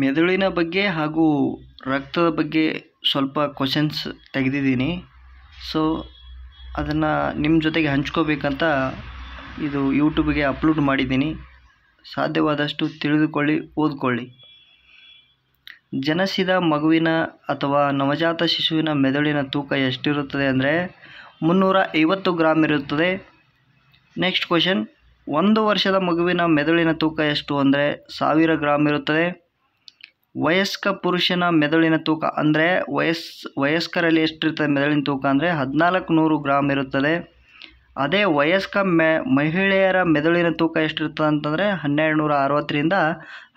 ಮೆದುಳಿನ ಬಗ್ಗೆ ಹಾಗೂ ರಕ್ತದ ಬಗ್ಗೆ ಸ್ವಲ್ಪ ಕ್ವಶನ್ಸ್ ತೆಗೆದಿದ್ದೀನಿ ಸೊ ಅದನ್ನು ನಿಮ್ಮ ಜೊತೆಗೆ ಹಂಚ್ಕೋಬೇಕಂತ ಇದು ಯೂಟ್ಯೂಬಿಗೆ ಅಪ್ಲೋಡ್ ಮಾಡಿದ್ದೀನಿ ಸಾಧ್ಯವಾದಷ್ಟು ತಿಳಿದುಕೊಳ್ಳಿ ಓದ್ಕೊಳ್ಳಿ ಜನಿಸಿದ ಮಗುವಿನ ಅಥವಾ ನವಜಾತ ಶಿಶುವಿನ ಮೆದುಳಿನ ತೂಕ ಎಷ್ಟಿರುತ್ತದೆ ಅಂದರೆ ಮುನ್ನೂರ ಐವತ್ತು ಗ್ರಾಮ್ ಇರುತ್ತದೆ ನೆಕ್ಸ್ಟ್ ಕ್ವಶನ್ ಒಂದು ವರ್ಷದ ಮಗುವಿನ ಮೆದುಳಿನ ತೂಕ ಎಷ್ಟು ಅಂದರೆ ಸಾವಿರ ಗ್ರಾಮ್ ಇರುತ್ತದೆ ವಯಸ್ಕ ಪುರುಷನ ಮೆದುಳಿನ ತೂಕ ಅಂದರೆ ವಯಸ್ ವಯಸ್ಕರಲ್ಲಿ ಎಷ್ಟಿರ್ತದೆ ಮೆದುಳಿನ ತೂಕ ಅಂದರೆ ಹದಿನಾಲ್ಕು ನೂರು ಗ್ರಾಮ್ ಇರುತ್ತದೆ ಅದೇ ವಯಸ್ಕ ಮೆ ಮಹಿಳೆಯರ ಮೆದುಳಿನ ತೂಕ ಎಷ್ಟಿರ್ತದೆ ಅಂತಂದರೆ ಹನ್ನೆರಡು ನೂರ ಅರವತ್ತರಿಂದ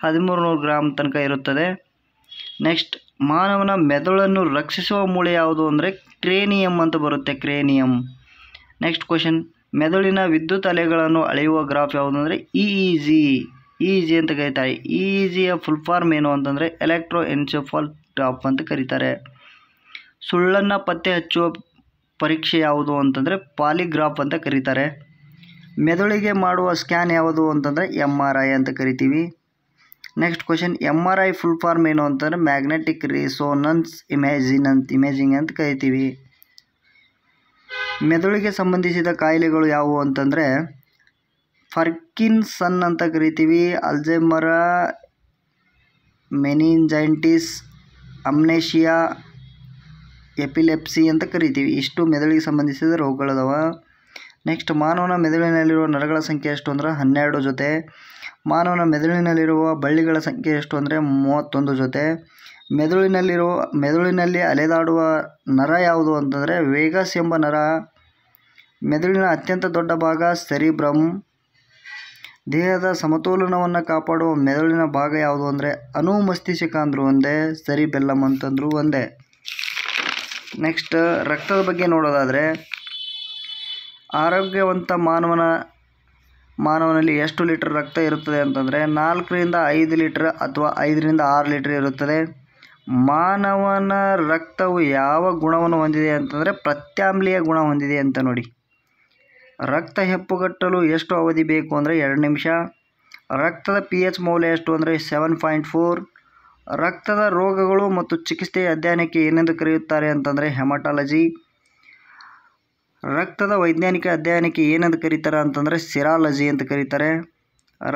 ಹದಿಮೂರು ನೂರು ಗ್ರಾಮ್ ತನಕ ಇರುತ್ತದೆ ನೆಕ್ಸ್ಟ್ ಮಾನವನ ಮೆದುಳನ್ನು ರಕ್ಷಿಸುವ ಮೂಳೆ ಯಾವುದು ಅಂದರೆ ಕ್ರೇನಿಯಂ ಅಂತ ಬರುತ್ತೆ ಕ್ರೇನಿಯಂ ನೆಕ್ಸ್ಟ್ ಕ್ವಶನ್ ಮೆದುಳಿನ ವಿದ್ಯುತ್ ಅಲೆಗಳನ್ನು ಅಳೆಯುವ ಗ್ರಾಫ್ ಯಾವುದು ಅಂದರೆ ಇ ಜಿ ಈಜಿ ಅಂತ ಕರೀತಾರೆ ಈಜಿಯ ಫುಲ್ ಫಾರ್ಮ್ ಏನು ಅಂತಂದರೆ ಎಲೆಕ್ಟ್ರೋ ಎನ್ಸೆಫಾಲ್ ಟಾಪ್ ಅಂತ ಕರೀತಾರೆ ಸುಳ್ಳನ್ನು ಪತ್ತೆ ಹಚ್ಚುವ ಪರೀಕ್ಷೆ ಯಾವುದು ಅಂತಂದರೆ ಪಾಲಿಗ್ರಾಫ್ ಅಂತ ಕರೀತಾರೆ ಮೆದುಳಿಗೆ ಮಾಡುವ ಸ್ಕ್ಯಾನ್ ಯಾವುದು ಅಂತಂದರೆ ಎಮ್ ಆರ್ ಐ ಅಂತ ಕರಿತೀವಿ next question M R I full form ಏನು ಅಂತಂದರೆ ಮ್ಯಾಗ್ನೆಟಿಕ್ ರಿಸೋನನ್ಸ್ ಇಮೇಜಿನ್ ಅಂತ ಇಮೇಜಿಂಗ್ ಅಂತ ಕರಿತೀವಿ ಮೆದುಳಿಗೆ ಸಂಬಂಧಿಸಿದ ಕಾಯಿಲೆಗಳು ಯಾವುವು ಅಂತಂದರೆ ಫರ್ಕಿನ್ಸನ್ ಅಂತ ಕರಿತೀವಿ ಅಲ್ಜೆಮರ ಮೆನಿಂಜೈಂಟಿಸ್ ಅಮ್ನೇಷಿಯಾ ಎಪಿಲೆಪ್ಸಿ ಅಂತ ಕರಿತೀವಿ ಇಷ್ಟು ಮೆದುಳಿಗೆ ಸಂಬಂಧಿಸಿದ ರೋಗಗಳದವ ನೆಕ್ಸ್ಟ್ ಮಾನವನ ಮೆದುಳಿನಲ್ಲಿರುವ ನರಗಳ ಸಂಖ್ಯೆ ಎಷ್ಟು ಅಂದರೆ ಹನ್ನೆರಡು ಜೊತೆ ಮಾನವನ ಮೆದುಳಿನಲ್ಲಿರುವ ಬಳ್ಳಿಗಳ ಸಂಖ್ಯೆ ಎಷ್ಟು ಅಂದರೆ ಮೂವತ್ತೊಂದು ಜೊತೆ ಮೆದುಳಿನಲ್ಲಿರುವ ಮೆದುಳಿನಲ್ಲಿ ಅಲೆದಾಡುವ ನರ ಯಾವುದು ಅಂತಂದರೆ ವೇಗಸ್ ಎಂಬ ನರ ಮೆದುಳಿನ ಅತ್ಯಂತ ದೊಡ್ಡ ಭಾಗ ಸೆರಿಬ್ರಮ್ ದೇಹದ ಸಮತೋಲನವನ್ನು ಕಾಪಾಡುವ ಮೆದುಳಿನ ಭಾಗ ಯಾವುದು ಅಂದರೆ ಅನು ಅಂದರೂ ಒಂದೇ ಸರಿ ಬೆಲ್ಲಮ್ ಅಂತಂದರೂ ಒಂದೇ ನೆಕ್ಸ್ಟ್ ರಕ್ತದ ಬಗ್ಗೆ ನೋಡೋದಾದರೆ ಆರೋಗ್ಯವಂತ ಮಾನವನ ಮಾನವನಲ್ಲಿ ಎಷ್ಟು ಲೀಟರ್ ರಕ್ತ ಇರುತ್ತದೆ ಅಂತಂದರೆ ನಾಲ್ಕರಿಂದ ಐದು ಲೀಟ್ರ್ ಅಥವಾ ಐದರಿಂದ ಆರು ಲೀಟ್ರ್ ಇರುತ್ತದೆ ಮಾನವನ ರಕ್ತವು ಯಾವ ಗುಣವನ್ನು ಹೊಂದಿದೆ ಅಂತಂದರೆ ಪ್ರತ್ಯಾಮ್ಲೀಯ ಗುಣ ಹೊಂದಿದೆ ಅಂತ ನೋಡಿ ರಕ್ತ ಹೆಪ್ಪುಗಟ್ಟಲು ಎಷ್ಟು ಅವಧಿ ಬೇಕು ಅಂದರೆ ಎರಡು ನಿಮಿಷ ರಕ್ತದ ಪಿ ಎಚ್ ಮೌಲ್ಯ ಎಷ್ಟು ಅಂದರೆ ಸೆವೆನ್ ಪಾಯಿಂಟ್ ಫೋರ್ ರಕ್ತದ ರೋಗಗಳು ಮತ್ತು ಚಿಕಿತ್ಸೆಯ ಅಧ್ಯಯನಕ್ಕೆ ಏನೆಂದು ಕರೆಯುತ್ತಾರೆ ಅಂತಂದರೆ ಹೆಮಟಾಲಜಿ ರಕ್ತದ ವೈಜ್ಞಾನಿಕ ಅಧ್ಯಯನಕ್ಕೆ ಏನೆಂದು ಕರೀತಾರೆ ಅಂತಂದರೆ ಸಿರಾಲಜಿ ಅಂತ ಕರೀತಾರೆ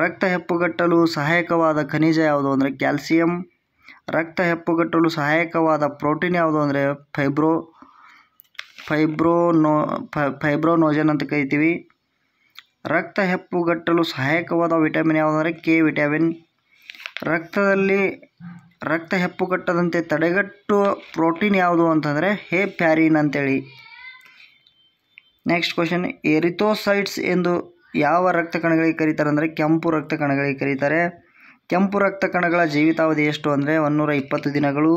ರಕ್ತ ಹೆಪ್ಪುಗಟ್ಟಲು ಸಹಾಯಕವಾದ ಖನಿಜ ಯಾವುದು ಅಂದರೆ ಕ್ಯಾಲ್ಸಿಯಂ ರಕ್ತ ಹೆಪ್ಪುಗಟ್ಟಲು ಸಹಾಯಕವಾದ ಪ್ರೋಟೀನ್ ಯಾವುದು ಅಂದರೆ ಫೈಬ್ರೋ ಫೈಬ್ರೋನೋ ಫೈಬ್ರೋನೋಜನ್ ಅಂತ ಕರಿತೀವಿ ರಕ್ತ ಹೆಪ್ಪುಗಟ್ಟಲು ಸಹಾಯಕವಾದ ವಿಟಮಿನ್ ಯಾವುದಂದರೆ ಕೆ ವಿಟಮಿನ್ ರಕ್ತದಲ್ಲಿ ರಕ್ತ ಹೆಪ್ಪುಗಟ್ಟದಂತೆ ತಡೆಗಟ್ಟುವ ಪ್ರೋಟೀನ್ ಯಾವುದು ಅಂತಂದರೆ ಹೇ ಪ್ಯಾರಿನ್ ಅಂತೇಳಿ ನೆಕ್ಸ್ಟ್ ಕ್ವಶನ್ ಎರಿಥೋಸೈಟ್ಸ್ ಎಂದು ಯಾವ ರಕ್ತ ಕಣಗಳಿಗೆ ಕರೀತಾರೆ ಅಂದರೆ ಕೆಂಪು ರಕ್ತ ಕಣಗಳಿಗೆ ಕರೀತಾರೆ ಕೆಂಪು ರಕ್ತ ಕಣಗಳ ಜೀವಿತಾವಧಿ ಎಷ್ಟು ಅಂದರೆ ಒನ್ನೂರ ಇಪ್ಪತ್ತು ದಿನಗಳು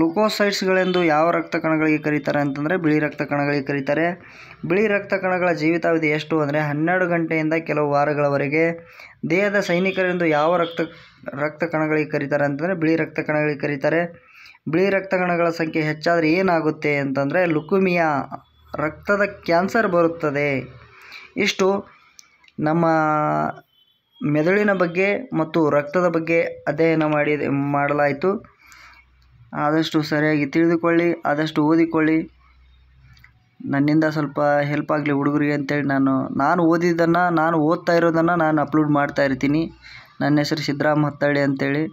ಲುಕೋಸೈಟ್ಸ್ಗಳೆಂದು ಯಾವ ರಕ್ತ ಕಣಗಳಿಗೆ ಕರೀತಾರೆ ಅಂತಂದರೆ ಬಿಳಿ ರಕ್ತ ಕಣಗಳಿಗೆ ಕರೀತಾರೆ ಬಿಳಿ ರಕ್ತ ಕಣಗಳ ಜೀವಿತಾವಧಿ ಎಷ್ಟು ಅಂದರೆ ಹನ್ನೆರಡು ಗಂಟೆಯಿಂದ ಕೆಲವು ವಾರಗಳವರೆಗೆ ದೇಹದ ಸೈನಿಕರೆಂದು ಯಾವ ರಕ್ತ ರಕ್ತ ಕಣಗಳಿಗೆ ಕರೀತಾರೆ ಅಂತಂದರೆ ಬಿಳಿ ರಕ್ತ ಕಣಗಳಿಗೆ ಕರೀತಾರೆ ಬಿಳಿ ರಕ್ತ ಕಣಗಳ ಸಂಖ್ಯೆ ಹೆಚ್ಚಾದರೆ ಏನಾಗುತ್ತೆ ಅಂತಂದರೆ ಲುಕುಮಿಯಾ ರಕ್ತದ ಕ್ಯಾನ್ಸರ್ ಬರುತ್ತದೆ ಇಷ್ಟು ನಮ್ಮ ಮೆದುಳಿನ ಬಗ್ಗೆ ಮತ್ತು ರಕ್ತದ ಬಗ್ಗೆ ಅಧ್ಯಯನ ಮಾಡಿ ಮಾಡಲಾಯಿತು ಆದಷ್ಟು ಸರಿಯಾಗಿ ತಿಳಿದುಕೊಳ್ಳಿ ಆದಷ್ಟು ಓದಿಕೊಳ್ಳಿ ನನ್ನಿಂದ ಸ್ವಲ್ಪ ಹೆಲ್ಪ್ ಆಗಲಿ ಹುಡುಗರಿಗೆ ಅಂತೇಳಿ ನಾನು ನಾನು ಓದಿದ್ದನ್ನು ನಾನು ಓದ್ತಾ ಇರೋದನ್ನು ನಾನು ಅಪ್ಲೋಡ್ ಮಾಡ್ತಾ ಇರ್ತೀನಿ ನನ್ನ ಹೆಸರು ಸಿದ್ದರಾಮ್ ಹತ್ತಳ್ಳಿ ಅಂತೇಳಿ